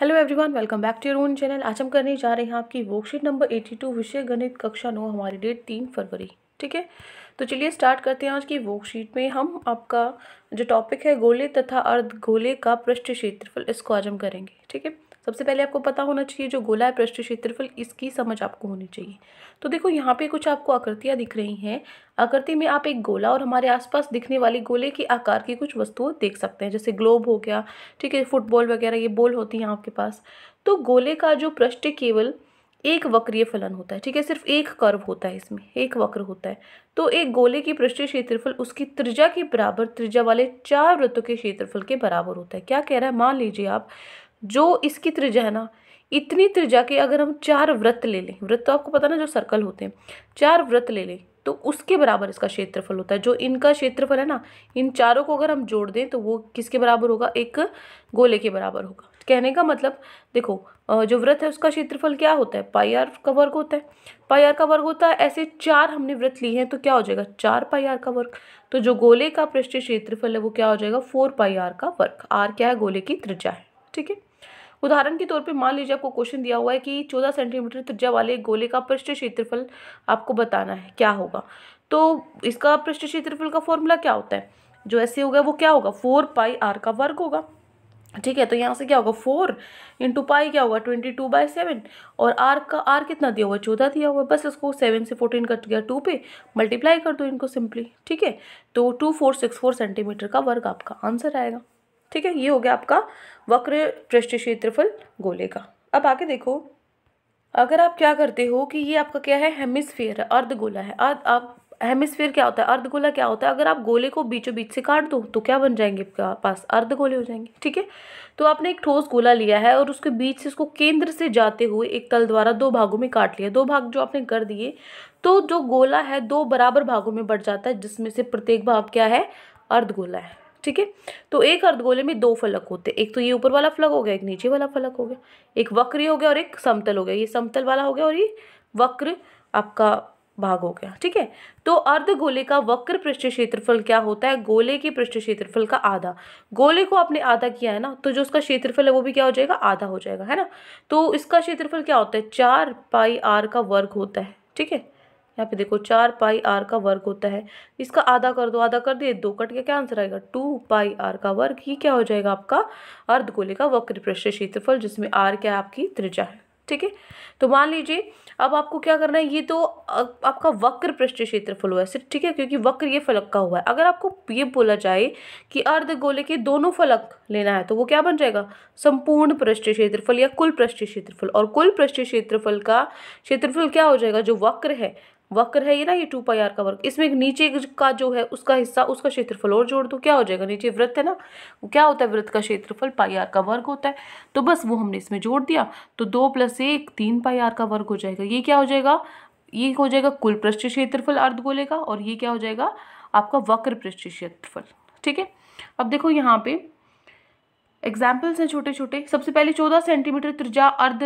hello everyone welcome back to your own channel आज हम करने जा रहे हैं आपकी वर्कशीट नंबर 82 विषय गणित कक्षा नौ हमारी डेट तीन फरवरी ठीक है तो चलिए स्टार्ट करते हैं आज की वर्कशीट में हम आपका जो टॉपिक है गोले तथा अर्ध गोले का पृष्ठ क्षेत्रफल इसको आज हम करेंगे ठीक है सबसे पहले आपको पता होना चाहिए जो गोला है पृष्ठ क्षेत्रफल इसकी समझ आपको होनी चाहिए तो देखो यहाँ पे कुछ आपको आकृतियाँ दिख रही हैं आकृति में आप एक गोला और हमारे आसपास दिखने वाली गोले के आकार की कुछ वस्तुएं देख सकते हैं जैसे ग्लोब हो गया ठीक है फुटबॉल वगैरह ये बॉल होती हैं आपके पास तो गोले का जो पृष्ठ केवल एक वक्रीय फलन होता है ठीक है सिर्फ एक कर्व होता है इसमें एक वक्र होता है तो एक गोले की पृष्ठीय क्षेत्रफल उसकी त्रिज्या के बराबर त्रिज्या वाले चार वृत्तों के क्षेत्रफल के बराबर होता है क्या कह रहा है मान लीजिए आप जो इसकी त्रिज्या है ना इतनी त्रिज्या के अगर हम चार व्रत ले लें व्रत तो आपको पता ना जो सर्कल होते हैं चार व्रत ले लें तो उसके बराबर इसका क्षेत्रफल होता है जो इनका क्षेत्रफल है ना इन चारों को अगर हम जोड़ दें तो वो किसके बराबर होगा एक गोले के बराबर होगा कहने का मतलब देखो जो व्रत है उसका क्षेत्रफल क्या होता है पाई आर का वर्ग होता है पाई आर का वर्ग होता है ऐसे चार हमने व्रत लिए हैं तो क्या हो जाएगा चार पाई आर का वर्ग तो जो गोले का पृष्ठीय क्षेत्रफल है वो क्या हो जाएगा फोर पाई आर का वर्ग आर क्या है गोले की त्रिज्या है ठीक है उदाहरण के तौर पे मान लीजिए आपको क्वेश्चन दिया हुआ है कि चौदह सेंटीमीटर त्रिज्या वाले गोले का पृष्ठ क्षेत्रफल आपको बताना है क्या होगा तो इसका पृष्ठ क्षेत्रफल का फॉर्मूला क्या होता है जो ऐसे होगा वो क्या होगा फोर पाई आर का वर्ग होगा ठीक है तो यहाँ से क्या होगा फोर इंटू पाई क्या होगा ट्वेंटी टू बाई सेवन और आर का आर कितना दिया हुआ चौदह दिया हुआ बस इसको सेवन से फोर्टीन कट गया टू पे मल्टीप्लाई कर दो इनको सिंपली ठीक है तो two four six four centimetre का वर्ग आपका आंसर आएगा ठीक है ये हो गया आपका वक्र पृष्ठ क्षेत्रफल गोले का अब आगे देखो अगर आप क्या करते हो कि ये आपका क्या है हेमिसफेयर है अर्धगोला है अर्ध आप हेमिसफेयर क्या होता है अर्धगोला क्या होता है अगर आप गोले को बीचों बीच से काट दो तो क्या बन जाएंगे आपके पास अर्धगोले हो जाएंगे ठीक है तो आपने एक ठोस गोला लिया है और उसके बीच से इसको केंद्र से जाते हुए एक तल द्वारा दो भागों में काट लिया दो भाग जो आपने कर दिए तो जो गोला है दो बराबर भागों में बढ़ जाता है जिसमें से प्रत्येक भाग क्या है अर्धगोला है ठीक है तो एक अर्धगोले में दो फलक होते हैं एक तो ये ऊपर वाला फलक हो गया एक नीचे वाला फलक हो गया एक वक्र हो गया और एक समतल हो गया ये समतल वाला हो गया और ये वक्र आपका भाग हो गया ठीक है तो अर्ध गोले का वक्र पृष्ठ क्षेत्रफल क्या होता है गोले के पृष्ठ क्षेत्रफल का आधा गोले को आपने आधा किया है ना तो जो उसका क्षेत्रफल है वो भी क्या हो जाएगा आधा हो जाएगा है ना तो इसका क्षेत्रफल क्या होता है चार पाई आर का वर्ग होता है ठीक है यहाँ पे देखो चार पाई आर का वर्ग होता है इसका आधा कर दो आधा कर दिए दो कट के क्या आंसर आएगा टू पाई आर का वर्ग ही क्या हो जाएगा आपका अर्धगोले का वक्र पृष्ठ क्षेत्रफल जिसमें आर क्या आपकी त्रिज्या है ठीक है तो मान लीजिए अब आपको क्या करना है ये तो आपका वक्र पृष्ठ क्षेत्रफल हुआ है सिर्फ ठीक है क्योंकि वक्र ये फलक का हुआ है अगर आपको ये बोला जाए कि अर्ध गोले के दोनों फलक लेना है तो वो क्या बन जाएगा संपूर्ण पृष्ठ क्षेत्रफल या कुल पृष्ठ क्षेत्रफल और कुल पृष्ठ क्षेत्रफल का क्षेत्रफल क्या हो जाएगा जो वक्र है वक्र है ये ना ये टू पाई आर का वर्ग इसमें एक नीचे का जो है उसका हिस्सा उसका क्षेत्रफल और जोड़ दो क्या हो जाएगा नीचे वृत्त है ना क्या होता है वृत्त का क्षेत्रफल पाई आर का वर्ग होता है तो बस वो हमने इसमें जोड़ दिया तो दो प्लस एक तीन पाई आर का वर्ग हो जाएगा ये क्या हो जाएगा ये हो जाएगा कुल पृष्ठ क्षेत्रफल अर्धगोले का और ये क्या हो जाएगा आपका वक्र पृष्ठ क्षेत्रफल ठीक है अब देखो यहाँ पे एग्जाम्पल्स हैं छोटे छोटे सबसे पहले चौदह सेंटीमीटर त्रिजा अर्ध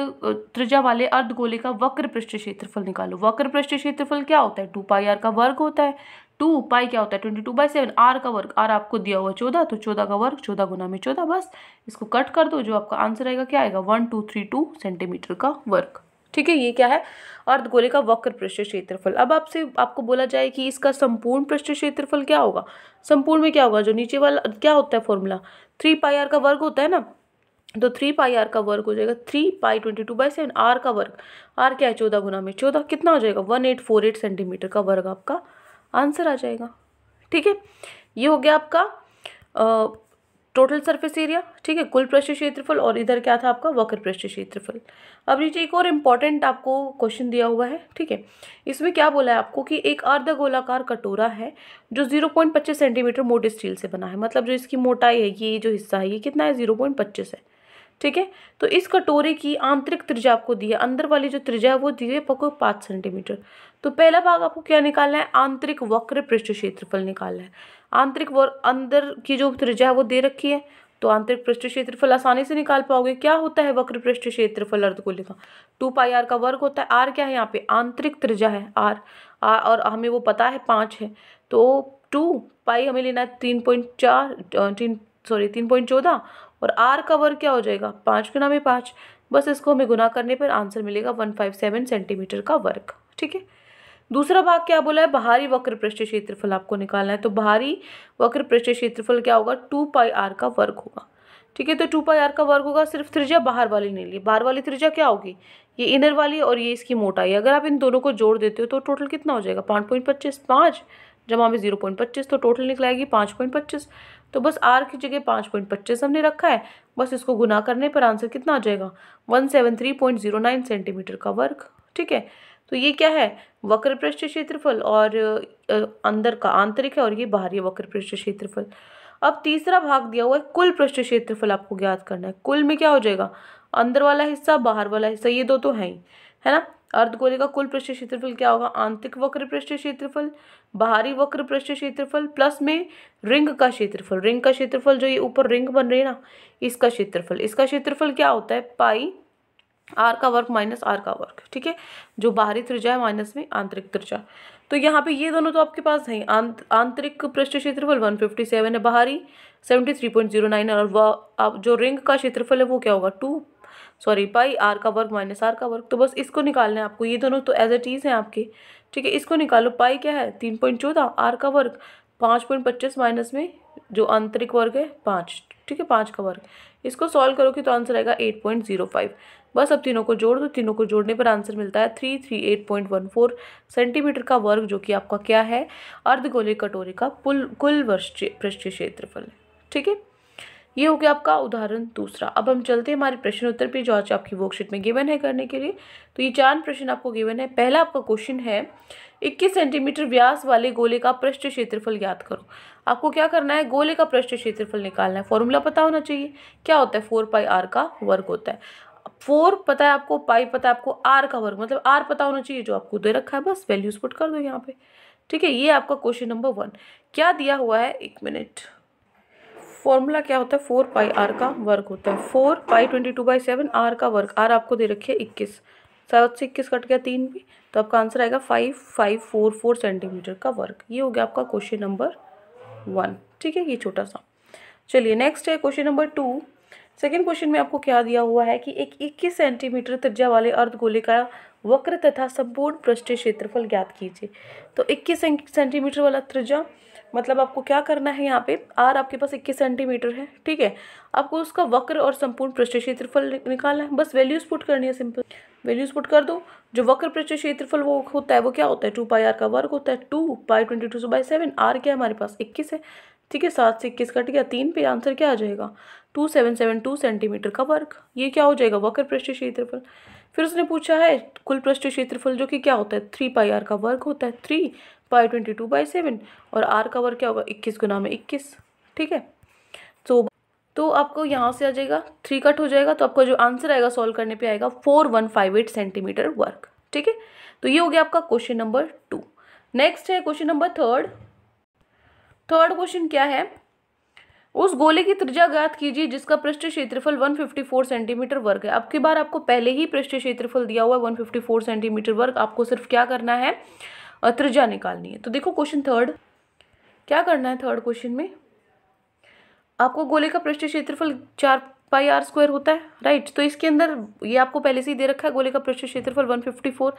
त्रिजा वाले अर्ध गोले का वक्र पृष्ठ क्षेत्रफल निकालो वक्र पृष्ठ क्षेत्रफल क्या होता है टू पाई आर का वर्ग होता है टू पाई क्या होता है twenty two by seven R का वर्ग आर आपको दिया हुआ चौदह तो चौदह का वर्ग चौदह गुना में चौदह बस इसको कट कर दो जो आपका आंसर आएगा क्या आएगा one two three two centimetre का वर्ग ठीक है ये क्या है अर्धगोले का वक्र पृष्ठ क्षेत्रफल अब आपसे आपको बोला जाए कि इसका संपूर्ण पृष्ठ क्षेत्रफल क्या होगा संपूर्ण में क्या होगा जो नीचे वाला क्या होता है फॉर्मूला थ्री पाई आर का वर्ग होता है ना तो थ्री पाई आर का वर्ग हो जाएगा three pi twenty two by seven R का वर्ग आर क्या है चौदह गुना में चौदह कितना हो जाएगा one eight four eight centimetre का वर्ग आपका आंसर आ जाएगा ठीक है ये हो गया आपका टोटल सरफेस एरिया ठीक है कुल पृष्ठ क्षेत्रफल और इधर क्या था आपका वक्र पृष्ठ क्षेत्रफल अब नीचे एक और इम्पॉर्टेंट आपको क्वेश्चन दिया हुआ है ठीक है इसमें क्या बोला है आपको कि एक अर्ध गोलाकार कटोरा है जो जीरो पॉइंट पच्चीस सेंटीमीटर मोटे स्टील से बना है मतलब जो इसकी मोटाई है ये जो हिस्सा है ये कितना है जीरो पॉइंट पच्चीस है ठीक है तो इस कटोरे की आंतरिक त्रिज्या आपको दी है अंदर वाली जो त्रिज्या है वो दी है पको पाँच सेंटीमीटर तो पहला भाग आपको क्या निकालना है आंतरिक वक्र पृष्ठ क्षेत्रफल निकालना है आंतरिक व अंदर की जो त्रिज्या है वो दे रखी है तो आंतरिक पृष्ठ क्षेत्रफल आसानी से निकाल पाओगे क्या होता है वक्र पृष्ठ क्षेत्रफल को का टू पाई आर का वर्ग होता है आर क्या है यहाँ पे आंतरिक त्रिज्या है आर आर और हमें वो पता है पाँच है तो टू पाई हमें लेना है तीन पॉइंट चार तीन सॉरी तीन पॉइंट चौदह और आर का वर्ग क्या हो जाएगा पाँच गुना में पाँच बस इसको हमें गुना करने पर आंसर मिलेगा वन फाइव सेवन सेंटीमीटर का वर्ग ठीक है दूसरा भाग क्या बोला है बाहरी वक्र पृष्ठ क्षेत्रफल आपको निकालना है तो बाहरी वक्र पृष्ठ क्षेत्रफल क्या होगा टू पाई आर का वर्ग होगा ठीक है तो टू पाई आर का वर्ग होगा सिर्फ त्रिज्या बाहर वाली नहीं ली बाहर वाली त्रिज्या क्या होगी ये इनर वाली और ये इसकी मोटाई अगर आप इन दोनों को जोड़ देते हो तो टोटल कितना हो जाएगा पाँच पॉइंट पच्चीस पाँच जमा में ज़ीरो पॉइंट पच्चीस तो टोटल निकलाएगी पाँच पॉइंट पच्चीस तो बस आर की जगह पाँच पॉइंट पच्चीस हमने रखा है बस इसको गुना करने पर आंसर कितना आ जाएगा one seven three point zero nine centimetre का वर्ग ठीक है तो ये क्या है वक्र पृष्ठ क्षेत्रफल और अंदर का आंतरिक है और ये बाहरी वक्र पृष्ठ क्षेत्रफल अब तीसरा भाग दिया हुआ है कुल पृष्ठ क्षेत्रफल आपको ज्ञात करना है कुल में क्या हो जाएगा अंदर वाला हिस्सा बाहर वाला हिस्सा ये दो तो हैं ही है ना अर्धगोले का कुल पृष्ठ क्षेत्रफल क्या होगा आंतरिक वक्र पृष्ठ क्षेत्रफल बाहरी वक्र पृष्ठ क्षेत्रफल प्लस में रिंग का क्षेत्रफल रिंग का क्षेत्रफल जो ये ऊपर रिंग बन रही है ना इसका क्षेत्रफल इसका क्षेत्रफल क्या होता है पाई आर का वर्क माइनस आर का वर्क ठीक है जो बाहरी त्रिज्या है माइनस में आंतरिक त्रिज्या तो यहाँ पे ये दोनों तो आपके पास हैं आंतरिक पृष्ठ क्षेत्रफल वन फिफ्टी सेवन है बाहरी seventy three point zero nine है और वह आप जो रिंग का क्षेत्रफल है वो क्या होगा टू सॉरी पाई आर का वर्ग माइनस आर का वर्ग तो बस इसको निकालना है आपको ये दोनों तो एज ए टीज हैं आपके ठीक है इसको निकालो पाई क्या है तीन पॉइंट चौदह आर का वर्ग पाँच पॉइंट पच्चीस माइनस में जो आंतरिक वर्ग है पाँच ठीक है पाँच का वर्ग इसको सॉल्व करोगे तो आंसर आएगा एट पॉइंट जीरो फाइव बस अब तीनों को जोड़ दो तीनों को जोड़ने पर आंसर मिलता है three three eight point one four centimetre का वर्ग जो कि आपका क्या है अर्धगोले कटोरे का पुल कुल वर्ष पृष्ठ क्षेत्रफल ठीक है ये हो गया आपका उदाहरण दूसरा अब हम चलते हैं हमारे प्रश्न उत्तर पे जो आज आपकी वर्कशीट में गिवन है करने के लिए तो ये चार प्रश्न आपको गिवन है पहला आपका क्वेश्चन है इक्कीस सेंटीमीटर व्यास वाले गोले का पृष्ठ क्षेत्रफल याद करो आपको क्या करना है गोले का पृष्ठ क्षेत्रफल निकालना है फॉर्मूला पता होना चाहिए क्या होता है फोर पाई आर का वर्ग होता है फोर पता है आपको पाई पता है आपको आर का वर्ग मतलब आर पता होना चाहिए जो आपको दे रखा है बस वैल्यूज पुट कर दो यहाँ पे ठीक है ये आपका क्वेश्चन नंबर वन क्या दिया हुआ है एक मिनट फॉर्मूला क्या होता है फोर पाई आर का वर्क होता है four pi twenty two by seven R का वर्क आर आपको दे रखी है इक्कीस सात से इक्कीस कट गया तीन भी तो आपका आंसर आएगा five five four four centimetre का वर्क ये हो गया आपका क्वेश्चन नंबर वन ठीक है ये छोटा सा चलिए नेक्स्ट है question number two second question में आपको क्या दिया हुआ है कि एक इक्कीस सेंटीमीटर त्रिज्या वाले अर्धगोले का वक्र तथा संपूर्ण पृष्ठीय क्षेत्रफल ज्ञात कीजिए तो इक्कीस सेंटीमीटर वाला त्रिज्या मतलब आपको क्या करना है यहाँ पे आर आपके पास इक्कीस सेंटीमीटर है ठीक है आपको उसका वक्र और संपूर्ण पृष्ठ क्षेत्रफल निकालना है बस वैल्यूज पुट करनी है सिंपल वैल्यूज पुट कर दो जो वक्र पृष्ठ क्षेत्रफल वो होता है वो क्या होता है टू पाई आर का वर्ग होता है two pi twenty two so by seven R क्या है हमारे पास इक्कीस है ठीक है सात से इक्कीस कट गया तीन पे आंसर क्या आ जाएगा two seven seven two centimetre का वर्ग ये क्या हो जाएगा वक्र पृष्ठ क्षेत्रफल फिर उसने पूछा है कुल पृष्ठ क्षेत्रफल जो कि क्या होता है थ्री पाई आर का वर्ग होता है three pi twenty two by seven और आर का वर्ग क्या होगा इक्कीस गुना में इक्कीस ठीक है तो तो आपको यहाँ से आ जाएगा थ्री कट हो जाएगा तो आपका जो आंसर आएगा सॉल्व करने पे आएगा four one five eight centimetre वर्ग ठीक है तो ये हो गया आपका क्वेश्चन नंबर टू नेक्स्ट है question number third third question क्या है उस गोले की त्रिज्या ज्ञात कीजिए जिसका पृष्ठ क्षेत्रफल 154 सेंटीमीटर वर्ग है अब की बार आपको पहले ही पृष्ठ क्षेत्रफल दिया हुआ है 154 सेंटीमीटर वर्ग आपको सिर्फ क्या करना है त्रिज्या निकालनी है तो देखो क्वेश्चन थर्ड क्या करना है थर्ड क्वेश्चन में आपको गोले का पृष्ठ क्षेत्रफल चार पाई आर स्क्वायर होता है राइट तो इसके अंदर ये आपको पहले से ही दे रखा है गोले का पृष्ठ क्षेत्रफल 154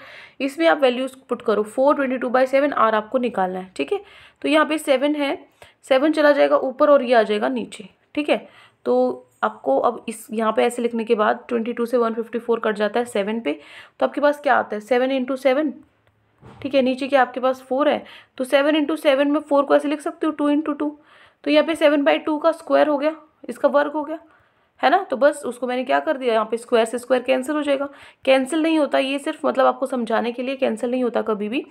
इसमें आप वैल्यूज पुट करो 422 twenty two by seven R आपको निकालना है ठीक है तो यहाँ पे सेवन है सेवन चला जाएगा ऊपर और ये आ जाएगा नीचे ठीक है तो आपको अब इस यहाँ पे ऐसे लिखने के बाद ट्वेंटी टू से वन फिफ्टी फोर कट जाता है सेवन पे तो आपके पास क्या आता है सेवन इंटू सेवन ठीक है नीचे के आपके पास फोर है तो सेवन इंटू सेवन में फोर को ऐसे लिख सकते हो टू इंटू टू तो यहाँ पे सेवन बाई टू का स्क्वायर हो गया इसका वर्क हो गया है ना तो बस उसको मैंने क्या कर दिया यहाँ पे स्क्वायर से स्क्वायर कैंसिल हो जाएगा कैंसिल नहीं होता ये सिर्फ मतलब आपको समझाने के लिए कैंसिल नहीं होता कभी भी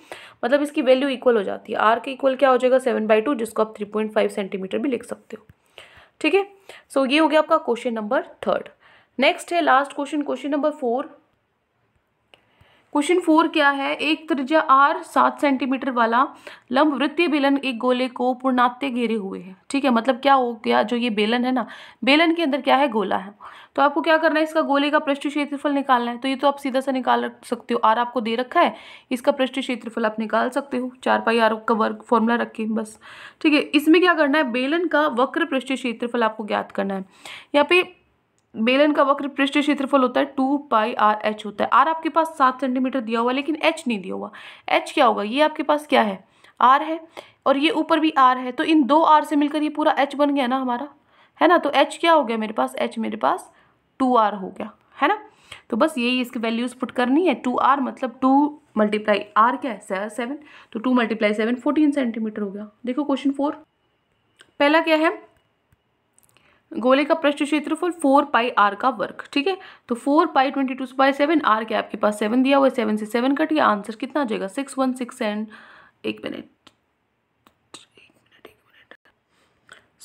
मतलब इसकी वैल्यू इक्वल हो जाती है आर के इक्वल क्या हो जाएगा सेवन बाई टू जिसको आप थ्री पॉइंट फाइव सेंटीमीटर भी लिख सकते हो ठीक है सो ये हो गया आपका क्वेश्चन नंबर थर्ड नेक्स्ट है last question question number four question four क्या है एक त्रिज्या आर सात सेंटीमीटर वाला लंब वृत्तीय बेलन एक गोले को पूर्णात्य घेरे हुए है ठीक है मतलब क्या हो गया जो ये बेलन है ना बेलन के अंदर क्या है गोला है तो आपको क्या करना है इसका गोले का पृष्ठ क्षेत्रफल निकालना है तो ये तो आप सीधा सा निकाल सकते हो आर आपको दे रखा है इसका पृष्ठ क्षेत्रफल आप निकाल सकते हो चार पाई आर का वर्ग फॉर्मूला रखे बस ठीक है इसमें क्या करना है बेलन का वक्र पृष्ठ क्षेत्रफल आपको ज्ञात करना है यहाँ पे बेलन का वक्र पृष्ठ क्षेत्रफल होता है टू पाई आर एच होता है आर आपके पास सात सेंटीमीटर दिया हुआ लेकिन एच नहीं दिया हुआ एच क्या होगा ये आपके पास क्या है आर है और ये ऊपर भी आर है तो इन दो आर से मिलकर ये पूरा एच बन गया ना हमारा है ना तो एच क्या हो गया मेरे पास एच मेरे पास टू आर हो गया है ना तो बस यही इसकी वैल्यूज़ पुट करनी है टू आर मतलब टू मल्टीप्लाई आर क्या है सेवन तो two multiply seven fourteen centimetre हो गया देखो क्वेश्चन फोर पहला क्या है गोले का पृष्ठ क्षेत्रफल फोर पाई आर का वर्क ठीक है तो four pi twenty two by seven R के आपके पास सेवन दिया हुआ है सेवन से सेवन कट गया आंसर कितना आ जाएगा सिक्स वन सिक्स एंड एक मिनट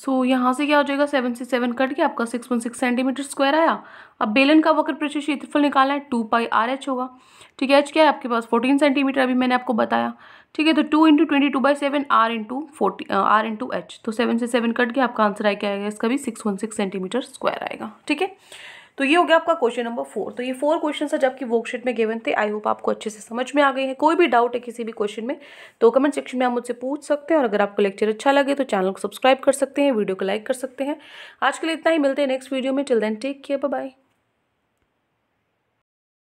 सो so, यहाँ से क्या हो जाएगा सेवन से सेवन कट के आपका six one six centimetre square आया अब बेलन का वक्र पृष्ठ क्षेत्रफल निकालना है टू पाई आर एच होगा ठीक है एच क्या है आपके पास फोर्टीन सेंटीमीटर अभी मैंने आपको बताया ठीक है तो two into twenty two by seven R into forty R into H तो सेवन से सेवन कट गया आपका आंसर आया क्या आएगा इसका भी six one six centimetre square आएगा ठीक है तो ये हो गया आपका क्वेश्चन नंबर फोर तो ये फोर क्वेश्चन आज आपकी वर्कशीट में गेवन थे आई होप आपको अच्छे से समझ में आ गए हैं कोई भी डाउट है किसी भी क्वेश्चन में तो कमेंट सेक्शन में आप मुझसे पूछ सकते हैं और अगर आपको लेक्चर अच्छा लगे तो चैनल को सब्सक्राइब कर सकते हैं वीडियो को लाइक कर सकते हैं आज के लिए इतना ही मिलते हैं नेक्स्ट वीडियो में chill then take care bye